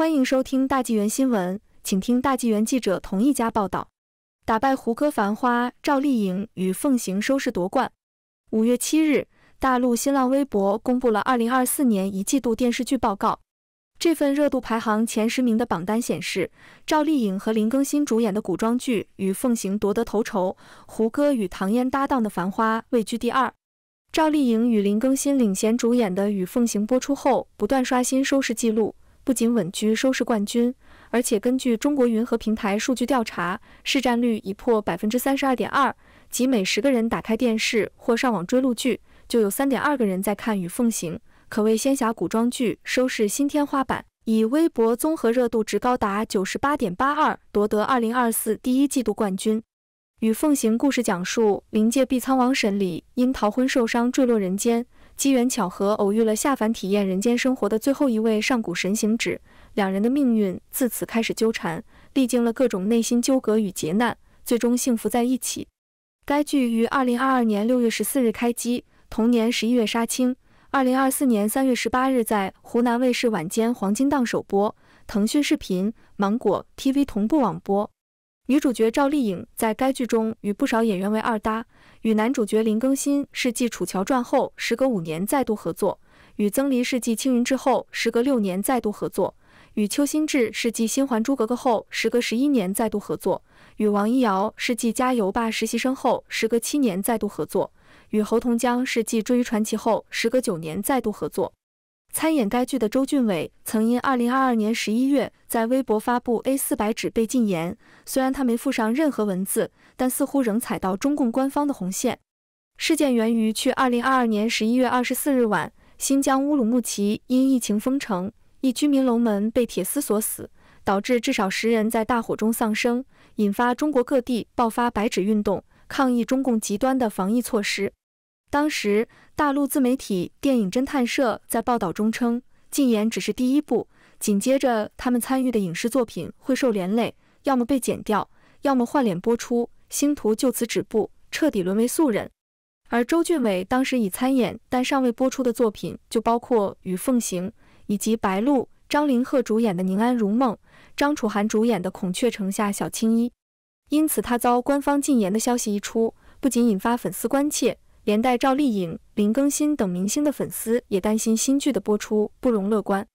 欢迎收听大纪元新闻，请听大纪元记者同一家报道。打败胡歌《繁花》，赵丽颖与《奉行》收视夺冠。五月七日，大陆新浪微博公布了二零二四年一季度电视剧报告。这份热度排行前十名的榜单显示，赵丽颖和林更新主演的古装剧《与奉行》夺得头筹，胡歌与唐嫣搭档的《繁花》位居第二。赵丽颖与林更新领衔主演的《与奉行》播出后，不断刷新收视记录。不仅稳居收视冠军，而且根据中国云和平台数据调查，市占率已破百分之三十二点二，即每十个人打开电视或上网追录剧，就有三点二个人在看《与凤行》，可谓仙侠古装剧收视新天花板。以微博综合热度值高达九十八点八二，夺得二零二四第一季度冠军。《与凤行》故事讲述，灵界碧苍王神离因逃婚受伤坠落人间。机缘巧合，偶遇了下凡体验人间生活的最后一位上古神行者，两人的命运自此开始纠缠，历经了各种内心纠葛与劫难，最终幸福在一起。该剧于二零二二年六月十四日开机，同年十一月杀青。二零二四年三月十八日在湖南卫视晚间黄金档首播，腾讯视频、芒果 TV 同步网播。女主角赵丽颖在该剧中与不少演员为二搭。与男主角林更新是继《楚乔传》后时隔五年再度合作，与曾黎是继《青云志》后时隔六年再度合作，与邱心志是继《新还珠格格》后时隔十一年再度合作，与王一瑶是继《加油吧实习生》后时隔七年再度合作，与侯桐江是继《追鱼传奇》后时隔九年再度合作。参演该剧的周俊伟曾因2022年11月在微博发布 A4 白纸被禁言，虽然他没附上任何文字，但似乎仍踩到中共官方的红线。事件源于去2022年11月24日晚，新疆乌鲁木齐因疫情封城，一居民楼门被铁丝锁死，导致至少十人在大火中丧生，引发中国各地爆发白纸运动，抗议中共极端的防疫措施。当时，大陆自媒体电影侦探社在报道中称，禁言只是第一步，紧接着他们参与的影视作品会受连累，要么被剪掉，要么换脸播出，星途就此止步，彻底沦为素人。而周俊伟当时已参演但尚未播出的作品就包括与凤行以及白鹿、张凌赫主演的《宁安如梦》，张楚涵主演的《孔雀城下小青衣》，因此他遭官方禁言的消息一出，不仅引发粉丝关切。连带赵丽颖、林更新等明星的粉丝也担心新剧的播出不容乐观。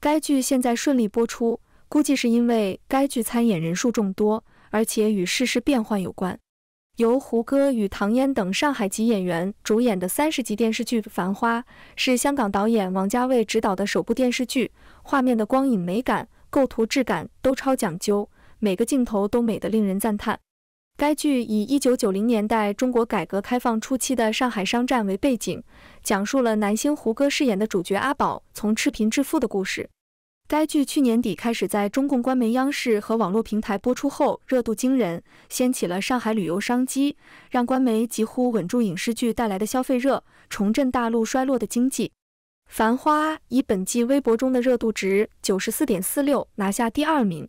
该剧现在顺利播出，估计是因为该剧参演人数众多，而且与世事变幻有关。由胡歌与唐嫣等上海籍演员主演的三十集电视剧《繁花》，是香港导演王家卫执导的首部电视剧，画面的光影美感、构图质感都超讲究，每个镜头都美得令人赞叹。该剧以一九九零年代中国改革开放初期的上海商战为背景，讲述了男星胡歌饰演的主角阿宝从赤贫致富的故事。该剧去年底开始在中共官媒央视和网络平台播出后，热度惊人，掀起了上海旅游商机，让官媒几乎稳住影视剧带来的消费热，重振大陆衰落的经济。《繁花》以本季微博中的热度值九十四点四六拿下第二名，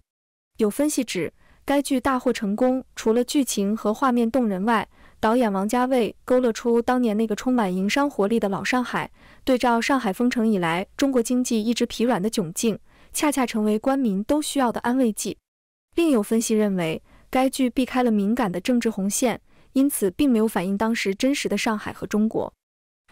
有分析指。该剧大获成功，除了剧情和画面动人外，导演王家卫勾勒出当年那个充满营商活力的老上海，对照上海封城以来中国经济一直疲软的窘境，恰恰成为官民都需要的安慰剂。另有分析认为，该剧避开了敏感的政治红线，因此并没有反映当时真实的上海和中国。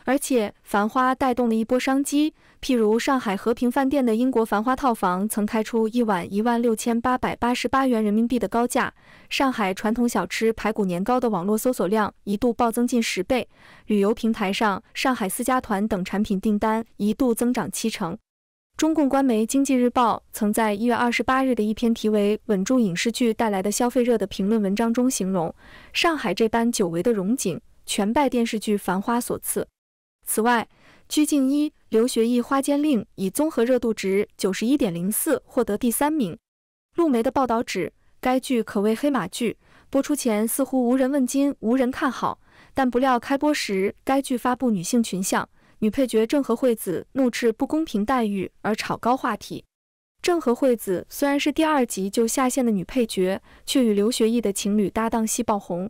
而且，繁花带动了一波商机，譬如上海和平饭店的英国繁花套房曾开出一晚一万六千八百八十八元人民币的高价，上海传统小吃排骨年糕的网络搜索量一度暴增近十倍，旅游平台上上海私家团等产品订单一度增长七成。中共官媒《经济日报》曾在一月二十八日的一篇题为“稳住影视剧带来的消费热”的评论文章中形容，上海这般久违的荣景，全拜电视剧《繁花》所赐。此外，鞠婧祎、刘学义《花间令》以综合热度值九十一点零四获得第三名。陆媒的报道指，该剧可谓黑马剧，播出前似乎无人问津、无人看好，但不料开播时，该剧发布女性群像，女配角郑和惠子怒斥不公平待遇而炒高话题。郑和惠子虽然是第二集就下线的女配角，却与刘学义的情侣搭档戏爆红。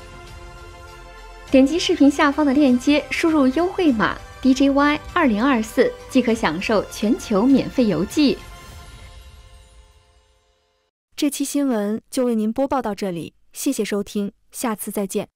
点击视频下方的链接，输入优惠码 DJY 二零二四，即可享受全球免费邮寄。这期新闻就为您播报到这里，谢谢收听，下次再见。